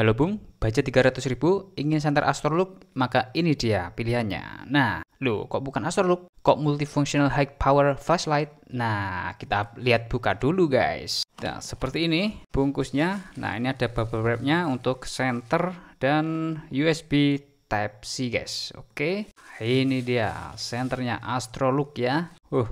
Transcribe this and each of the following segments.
Halo Bung, budget 300 ribu, ingin senter Astroloop, maka ini dia pilihannya. Nah, lo kok bukan Astroloop, Kok multifunctional high power flashlight? Nah, kita lihat buka dulu guys. Nah, seperti ini bungkusnya. Nah, ini ada bubble wrapnya untuk center dan USB Type-C guys. Oke, ini dia senternya Astroloop ya. Uh,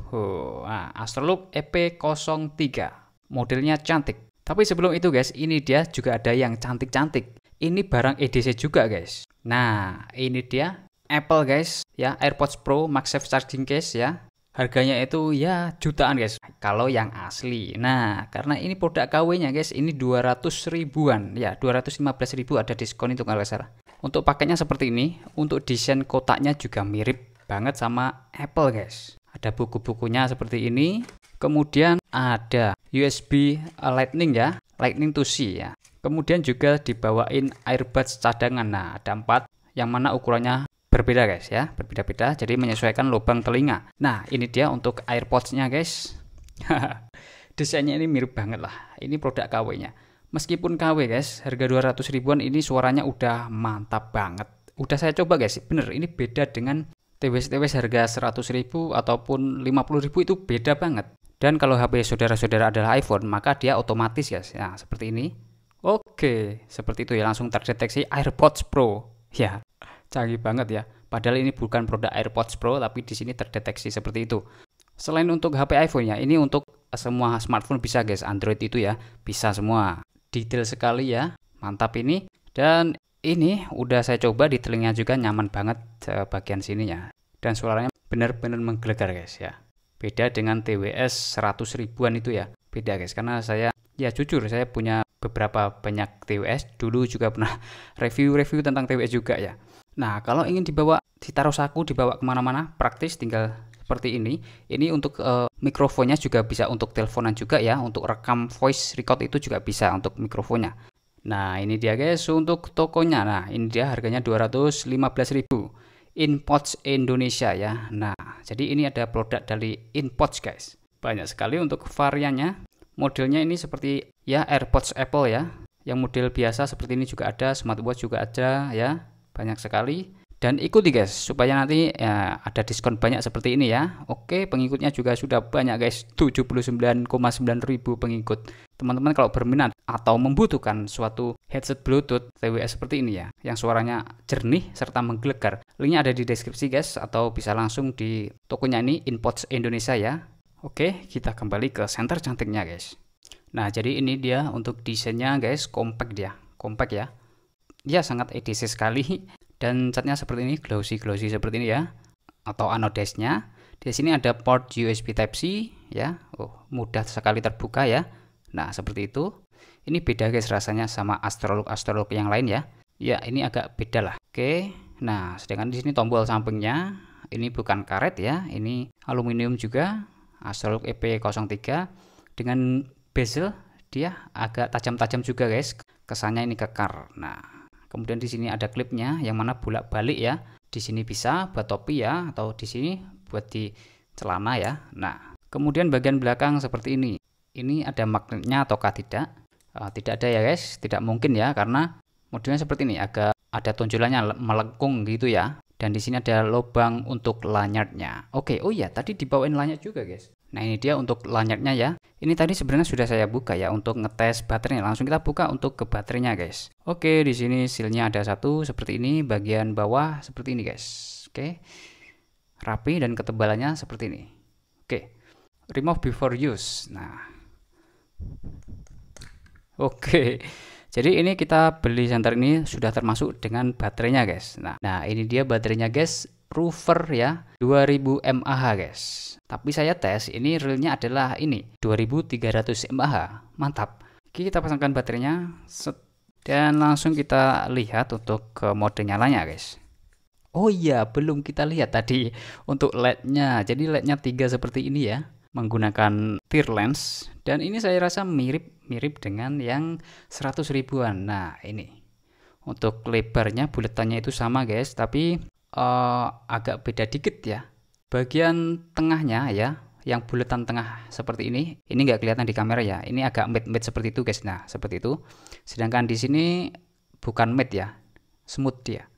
uh. Nah, EP03. Modelnya cantik tapi sebelum itu guys, ini dia juga ada yang cantik-cantik. Ini barang EDC juga guys. Nah, ini dia Apple guys, ya AirPods Pro MagSafe charging case ya. Harganya itu ya jutaan guys, kalau yang asli. Nah, karena ini produk KW-nya guys, ini 200 ribuan. Ya, 215 ribu ada diskon itu kalau salah. Untuk paketnya seperti ini, untuk desain kotaknya juga mirip banget sama Apple guys. Ada buku-bukunya seperti ini, Kemudian ada USB eh, Lightning ya, Lightning to C ya. Kemudian juga dibawain earbuds cadangan. Nah, ada empat yang mana ukurannya berbeda guys ya, berbeda-beda. Jadi menyesuaikan lubang telinga. Nah, ini dia untuk airpods guys. Desainnya ini mirip banget lah. Ini produk KW-nya. Meskipun KW guys, harga 200 ribuan ini suaranya udah mantap banget. Udah saya coba guys, bener ini beda dengan TWS-TWS harga 100 ribu ataupun 50 ribu itu beda banget dan kalau HP saudara-saudara adalah iPhone, maka dia otomatis ya, nah, seperti ini. Oke, seperti itu ya, langsung terdeteksi AirPods Pro. Ya, canggih banget ya. Padahal ini bukan produk AirPods Pro, tapi di sini terdeteksi seperti itu. Selain untuk HP iPhone ya, ini untuk eh, semua smartphone bisa guys, Android itu ya, bisa semua. Detail sekali ya, mantap ini. Dan ini udah saya coba di telinga juga nyaman banget eh, bagian sininya. Dan suaranya benar-benar menggelegar guys ya. Beda dengan TWS 100 ribuan itu ya. Beda guys, karena saya ya jujur saya punya beberapa banyak TWS dulu juga pernah review-review tentang TWS juga ya nah kalau ingin dibawa ditaruh saku dibawa kemana-mana praktis tinggal seperti ini ini untuk e, mikrofonnya juga bisa untuk teleponan juga ya untuk rekam voice record itu juga bisa untuk mikrofonnya nah ini dia guys untuk tokonya nah ini dia harganya ribu Inpods Indonesia ya. Nah, jadi ini ada produk dari Inpods guys. Banyak sekali untuk variannya. Modelnya ini seperti ya AirPods Apple ya. Yang model biasa seperti ini juga ada, smartwatch juga ada ya. Banyak sekali. Dan ikuti guys supaya nanti ya, ada diskon banyak seperti ini ya. Oke, pengikutnya juga sudah banyak guys, 79,9 ribu pengikut. Teman-teman kalau berminat atau membutuhkan suatu headset Bluetooth TWS seperti ini ya, yang suaranya jernih serta menggelegar. Linknya ada di deskripsi guys, atau bisa langsung di tokonya ini Inpods Indonesia ya. Oke, kita kembali ke center cantiknya guys. Nah, jadi ini dia untuk desainnya guys, compact dia, compact ya. Dia sangat edisi sekali. Dan catnya seperti ini, glossy-glossy seperti ini ya. Atau anodesnya. Di sini ada port USB Type-C ya. Oh, mudah sekali terbuka ya. Nah, seperti itu. Ini beda guys rasanya sama astrolog-astrolog yang lain ya. Ya, ini agak beda lah. Oke. Nah, sedangkan di sini tombol sampingnya ini bukan karet ya, ini aluminium juga astrolog EP03 dengan bezel dia agak tajam-tajam juga guys. Kesannya ini kekar. Nah, kemudian di sini ada klipnya yang mana bolak-balik ya. Di sini bisa buat topi ya atau di sini buat di celana ya. Nah, kemudian bagian belakang seperti ini. Ini ada magnetnya ataukah tidak? Eh, tidak ada ya guys tidak mungkin ya karena modelnya seperti ini agak ada tonjolannya melengkung gitu ya dan di sini ada lubang untuk lanyardnya oke oh iya tadi dibawain lanyard juga guys nah ini dia untuk lanyardnya ya ini tadi sebenarnya sudah saya buka ya untuk ngetes baterainya langsung kita buka untuk ke baterainya guys oke di sini silnya ada satu seperti ini bagian bawah seperti ini guys oke rapi dan ketebalannya seperti ini oke remove before use nah Oke. Jadi ini kita beli senter ini sudah termasuk dengan baterainya guys. Nah, nah ini dia baterainya guys, Rover ya, 2000 mAh guys. Tapi saya tes ini realnya adalah ini, 2300 mAh. Mantap. Oke, kita pasangkan baterainya dan langsung kita lihat untuk mode nyalanya guys. Oh iya, belum kita lihat tadi untuk LED-nya. Jadi LED-nya 3 seperti ini ya menggunakan tear lens dan ini saya rasa mirip-mirip dengan yang 100 ribuan. Nah, ini. Untuk lebarnya buletannya itu sama, guys, tapi uh, agak beda dikit ya. Bagian tengahnya ya, yang buletan tengah seperti ini, ini nggak kelihatan di kamera ya. Ini agak mid-mid seperti itu, guys. Nah, seperti itu. Sedangkan di sini bukan mid ya, smooth dia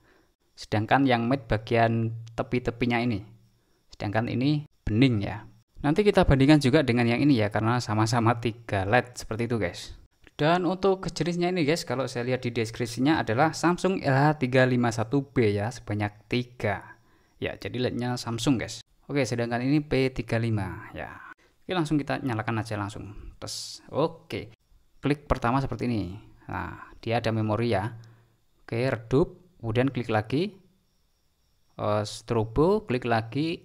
Sedangkan yang mid bagian tepi-tepinya ini. Sedangkan ini bening ya, Nanti kita bandingkan juga dengan yang ini ya karena sama-sama 3 LED seperti itu guys. Dan untuk jenisnya ini guys kalau saya lihat di deskripsinya adalah Samsung LH351B ya sebanyak 3. Ya jadi LED-nya Samsung guys. Oke sedangkan ini P35 ya. Oke langsung kita nyalakan aja langsung. Tes. Oke. Klik pertama seperti ini. Nah dia ada memori ya. Oke redup kemudian klik lagi. Uh, strobo klik lagi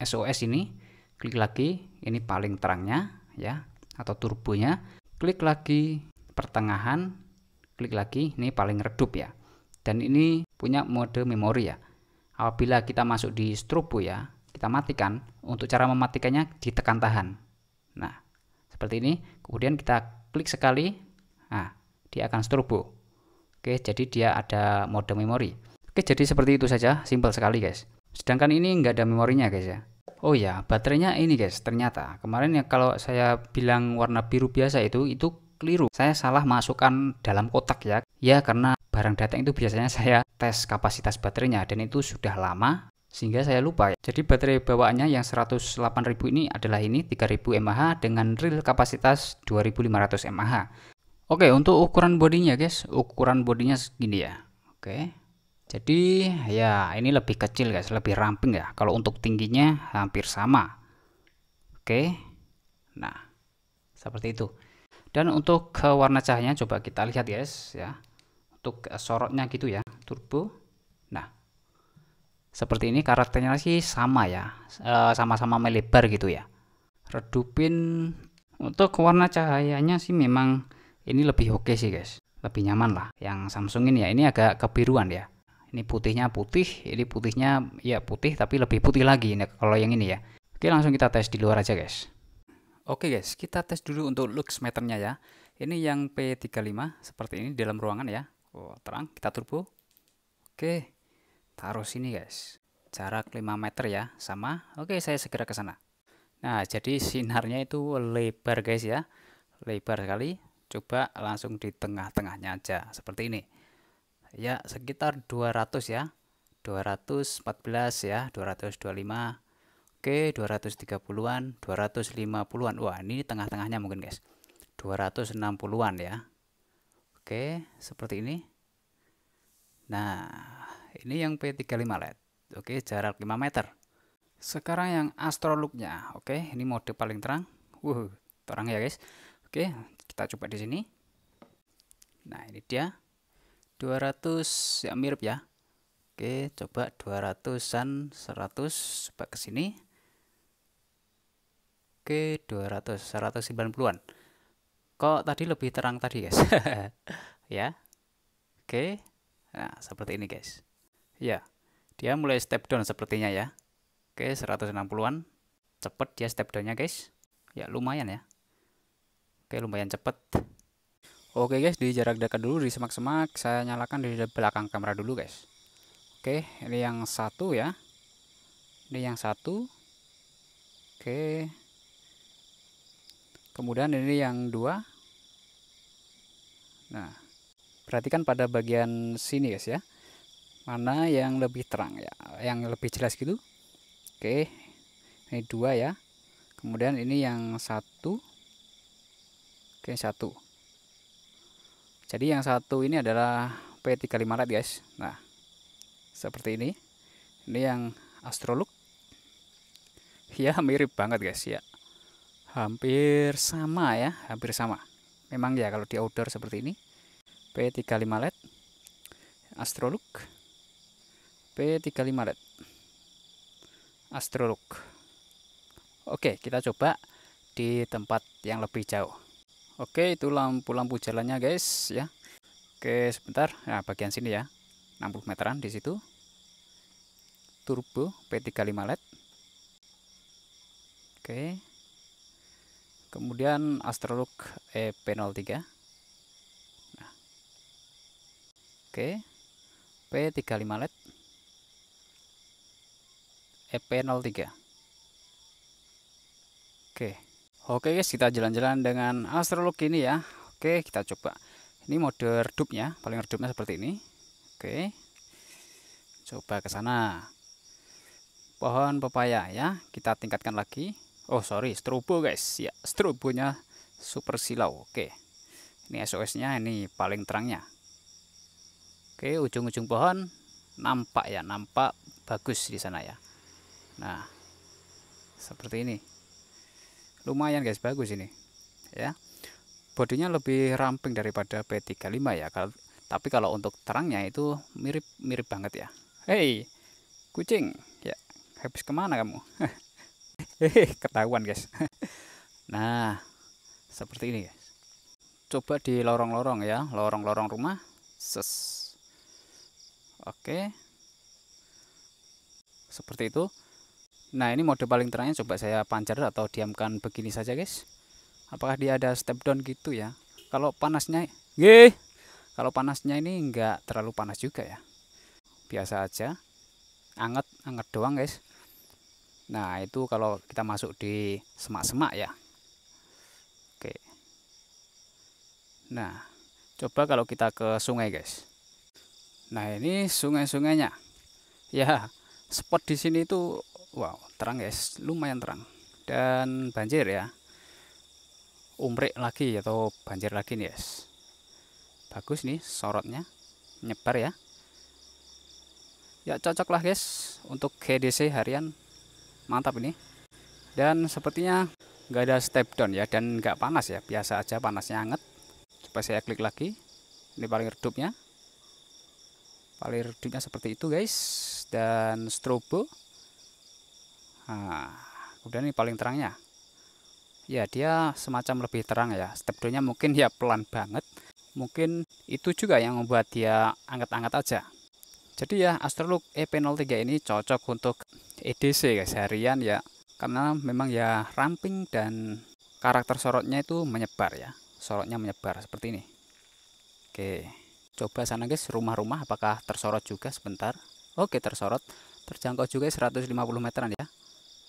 SOS ini klik lagi ini paling terangnya ya atau turbonya klik lagi pertengahan klik lagi ini paling redup ya dan ini punya mode memori ya apabila kita masuk di strobo ya kita matikan untuk cara mematikannya ditekan tahan nah seperti ini kemudian kita klik sekali nah dia akan strobo oke jadi dia ada mode memori oke jadi seperti itu saja simple sekali guys sedangkan ini nggak ada memorinya guys ya Oh ya, baterainya ini guys, ternyata kemarin ya kalau saya bilang warna biru biasa itu itu keliru. Saya salah masukkan dalam kotak ya. Ya karena barang datang itu biasanya saya tes kapasitas baterainya dan itu sudah lama sehingga saya lupa. Ya. Jadi baterai bawaannya yang 108.000 ini adalah ini 3000 mAh dengan real kapasitas 2500 mAh. Oke, untuk ukuran bodinya guys, ukuran bodinya segini ya. Oke. Jadi ya ini lebih kecil guys, lebih ramping ya. Kalau untuk tingginya hampir sama. Oke. Nah, seperti itu. Dan untuk warna cahayanya coba kita lihat guys ya. Untuk sorotnya gitu ya, turbo. Nah, seperti ini karakternya sih sama ya. E, sama-sama e, melebar gitu ya. Redupin untuk warna cahayanya sih memang ini lebih oke okay sih guys. Lebih nyaman lah yang Samsung ini ya. Ini agak kebiruan ya ini putihnya putih ini putihnya ya putih tapi lebih putih lagi ini kalau yang ini ya oke langsung kita tes di luar aja guys oke guys kita tes dulu untuk lux meternya ya ini yang P35 seperti ini dalam ruangan ya oh, terang kita turbo oke taruh sini guys jarak 5 meter ya sama oke saya segera ke sana nah jadi sinarnya itu lebar guys ya lebar sekali coba langsung di tengah-tengahnya aja seperti ini ya sekitar 200 ya 214 ya 225 oke 230-an 250-an wah ini tengah-tengahnya mungkin guys 260-an ya oke seperti ini nah ini yang P35 LED oke jarak 5 meter sekarang yang astroluknya oke ini mode paling terang wuh terang ya guys oke kita coba di sini nah ini dia 200 ya mirip ya Oke coba 200an 100 coba ke sini Oke 200 190an kok tadi lebih terang tadi guys ya Oke nah seperti ini guys ya dia mulai step down sepertinya ya Oke 160an cepet dia step downnya guys ya lumayan ya Oke lumayan cepet Oke guys, di jarak dekat dulu di semak-semak saya nyalakan di belakang kamera dulu guys. Oke, ini yang satu ya. Ini yang satu. Oke. Kemudian ini yang dua. Nah, perhatikan pada bagian sini guys ya. Mana yang lebih terang ya, yang lebih jelas gitu. Oke, ini dua ya. Kemudian ini yang satu. Oke, satu jadi yang satu ini adalah p 35 LED guys nah seperti ini ini yang Astrolux ya mirip banget guys ya hampir sama ya hampir sama memang ya kalau di outdoor seperti ini P35 LED Astrolux P35 LED Astrolux Oke kita coba di tempat yang lebih jauh Oke, itu lampu-lampu jalannya, guys, ya. Oke, sebentar. Nah, bagian sini ya. 60 meteran di situ. Turbo P35 LED. Oke. Kemudian Astrolog EP03. Nah. Oke. P35 LED. EP03. Oke. Oke guys, kita jalan-jalan dengan astrolog ini ya. Oke, kita coba. Ini mode redupnya, paling redupnya seperti ini. Oke. Coba ke sana. Pohon pepaya ya, kita tingkatkan lagi. Oh, sorry, strobo guys. Ya, strobonya super silau. Oke. Ini SOS-nya ini paling terangnya. Oke, ujung-ujung pohon nampak ya, nampak bagus di sana ya. Nah, seperti ini lumayan guys bagus ini ya bodinya lebih ramping daripada P35 ya kalau tapi kalau untuk terangnya itu mirip mirip banget ya hei kucing ya habis kemana kamu hehehe ketahuan guys nah seperti ini guys coba di lorong-lorong ya lorong-lorong rumah ses oke seperti itu Nah ini mode paling terangnya coba saya pancar atau diamkan begini saja guys. Apakah dia ada step down gitu ya? Kalau panasnya, ye, kalau panasnya ini nggak terlalu panas juga ya. Biasa aja, anget anget doang guys. Nah itu kalau kita masuk di semak-semak ya. Oke. Nah coba kalau kita ke sungai guys. Nah ini sungai-sungainya. Ya spot di sini itu wow terang guys ya, lumayan terang dan banjir ya umrek lagi atau banjir lagi nih guys bagus nih sorotnya nyebar ya ya cocok lah guys untuk KDC harian mantap ini dan sepertinya nggak ada step down ya dan nggak panas ya biasa aja panasnya anget coba saya klik lagi ini paling redupnya paling redupnya seperti itu guys dan strobo Nah, kemudian ini paling terangnya ya dia semacam lebih terang ya step 2-nya mungkin ya pelan banget mungkin itu juga yang membuat dia angkat-angkat aja jadi ya Astrolog EP03 ini cocok untuk EDC guys harian ya karena memang ya ramping dan karakter sorotnya itu menyebar ya sorotnya menyebar seperti ini oke coba sana guys rumah-rumah apakah tersorot juga sebentar oke tersorot terjangkau juga 150 meteran ya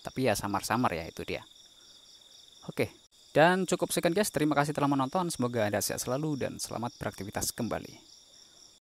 tapi ya samar-samar ya itu dia. Oke, dan cukup sekian guys. Terima kasih telah menonton. Semoga Anda sehat selalu dan selamat beraktivitas kembali.